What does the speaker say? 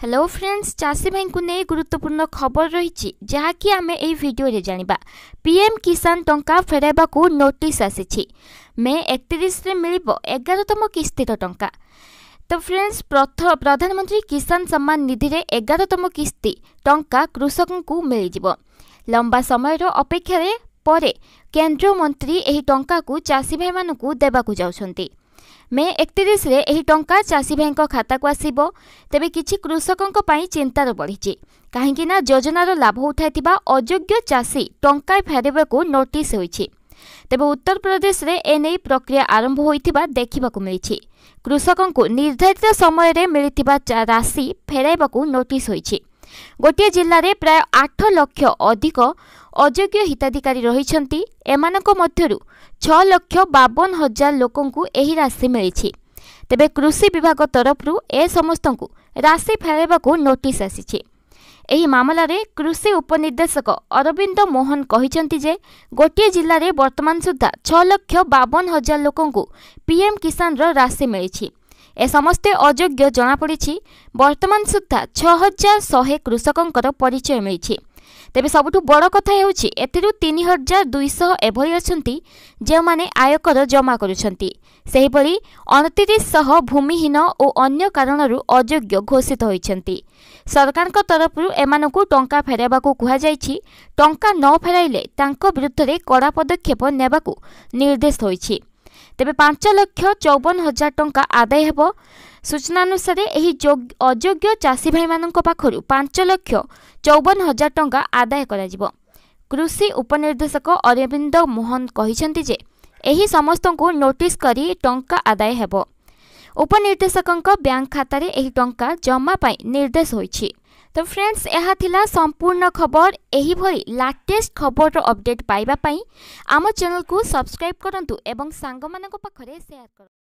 hello friends চাষী ভাইকে নিয়ে গুরুত্বপূর্ণ খবর রয়েছে যা কি আমি এই ভিডিওরে জাঁয়া পিএম কিষান টঙ্কা ফেরাইবাকু নোটিস আসিছি মে একত্রিশে মিলব এগারতম কিস্তির টঙ্কা তো ফ্রেন্ডস প্রধানমন্ত্রী কিষান সম্মান নিধিরে এগারতম কিস্তি টঙ্কা কৃষকঙ্কু মিলিযিব লম্বা সময়র অপেক্ষার পরে কেন্দ্রীয় মন্ত্রী এই টঙ্কাকু চাষী ভাইমানকু দেবাকু যাচ্ছেন ମେ ଏକତିରିଶରେ ଏହି ଟଙ୍କା ଚାଷୀ ଭାଇଙ୍କ ଖାତାକୁ ଆସିବ ତେବେ କିଛି କୃଷକଙ୍କ ପାଇଁ ଚିନ୍ତାର ବଢ଼ିଛି କାହିଁକିନା ଯୋଜନାର ଲାଭ ଉଠାଇଥିବା ଅଯୋଗ୍ୟ ଚାଷୀ ଟଙ୍କା ଫେରିବାକୁ ନୋଟିସ୍ ହୋଇଛି ତେବେ ଉତ୍ତରପ୍ରଦେଶରେ ଏନେଇ ପ୍ରକ୍ରିୟା ଆରମ୍ଭ ହୋଇଥିବା ଦେଖିବାକୁ ମିଳିଛି କୃଷକଙ୍କୁ ନିର୍ଦ୍ଧାରିତ ସମୟରେ ମିଳିଥିବା ରାଶି ଫେରାଇବାକୁ ନୋଟିସ୍ ହୋଇଛି ଗୋଟିଏ ଜିଲ୍ଲାରେ ପ୍ରାୟ ଆଠ ଲକ୍ଷ ଅଧିକ ଅଯୋଗ୍ୟ ହିତାଧିକାରୀ ରହିଛନ୍ତି ଏମାନଙ୍କ ମଧ୍ୟରୁ ଛଅ ଲକ୍ଷ ବାବନ ହଜାର ଲୋକଙ୍କୁ ଏହି ରାଶି ମିଳିଛି ତେବେ କୃଷି ବିଭାଗ ତରଫରୁ ଏ ସମସ୍ତଙ୍କୁ ରାଶି ଫେରାଇବାକୁ ନୋଟିସ୍ ଆସିଛି ଏହି ମାମଲାରେ କୃଷି ଉପନିର୍ଦ୍ଦେଶକ ଅରବିନ୍ଦ ମୋହନ କହିଛନ୍ତି ଯେ ଗୋଟିଏ ଜିଲ୍ଲାରେ ବର୍ତ୍ତମାନ ସୁଦ୍ଧା ଛଅ ଲକ୍ଷ ବାବନ ହଜାର ଲୋକଙ୍କୁ ପିଏମ୍ କିଷାନର ରାଶି ମିଳିଛି ଏ ସମସ୍ତେ ଅଯୋଗ୍ୟ ଜଣାପଡ଼ିଛି ବର୍ତ୍ତମାନ ସୁଦ୍ଧା ଛଅ ହଜାର ଶହେ କୃଷକଙ୍କର ପରିଚୟ ମିଳିଛି ତେବେ ସବୁଠୁ ବଡ଼ କଥା ହେଉଛି ଏଥିରୁ ତିନି ହଜାର ଦୁଇଶହ ଏଭଳି ଅଛନ୍ତି ଯେଉଁମାନେ ଆୟକର ଜମା କରୁଛନ୍ତି ସେହିଭଳି ଅଣତିରିଶଶହ ଭୂମିହୀନ ଓ ଅନ୍ୟ କାରଣରୁ ଅଯୋଗ୍ୟ ଘୋଷିତ ହୋଇଛନ୍ତି ସରକାରଙ୍କ ତରଫରୁ ଏମାନଙ୍କୁ ଟଙ୍କା ଫେରାଇବାକୁ କୁହାଯାଇଛି ଟଙ୍କା ନ ଫେରାଇଲେ ତାଙ୍କ ବିରୁଦ୍ଧରେ କଡ଼ା ପଦକ୍ଷେପ ନେବାକୁ ନିର୍ଦ୍ଦେଶ ହୋଇଛି ତେବେ ପାଞ୍ଚ ଲକ୍ଷ ଚଉବନ ହଜାର ଟଙ୍କା ଆଦାୟ ହେବ ସୂଚନା ଅନୁସାରେ ଏହି ଅଯୋଗ୍ୟ ଚାଷୀ ଭାଇମାନଙ୍କ ପାଖରୁ ପାଞ୍ଚ ଲକ୍ଷ ଚଉବନ ହଜାର ଟଙ୍କା ଆଦାୟ କରାଯିବ କୃଷି ଉପନିର୍ଦ୍ଦେଶକ ଅରବିନ୍ଦ ମୋହନ କହିଛନ୍ତି ଯେ ଏହି ସମସ୍ତଙ୍କୁ ନୋଟିସ୍ କରି ଟଙ୍କା ଆଦାୟ ହେବ ଉପନିର୍ଦ୍ଦେଶକଙ୍କ ବ୍ୟାଙ୍କ ଖାତାରେ ଏହି ଟଙ୍କା ଜମା ପାଇଁ ନିର୍ଦ୍ଦେଶ ହୋଇଛି ତ ଫ୍ରେଣ୍ଡସ୍ ଏହା ଥିଲା ସମ୍ପୂର୍ଣ୍ଣ ଖବର ଏହିଭଳି ଲାଟେଷ୍ଟ ଖବରର ଅପଡେଟ୍ ପାଇବା ପାଇଁ ଆମ ଚ୍ୟାନେଲକୁ ସବସ୍କ୍ରାଇବ୍ କରନ୍ତୁ ଏବଂ ସାଙ୍ଗମାନଙ୍କ ପାଖରେ ସେୟାର କରନ୍ତୁ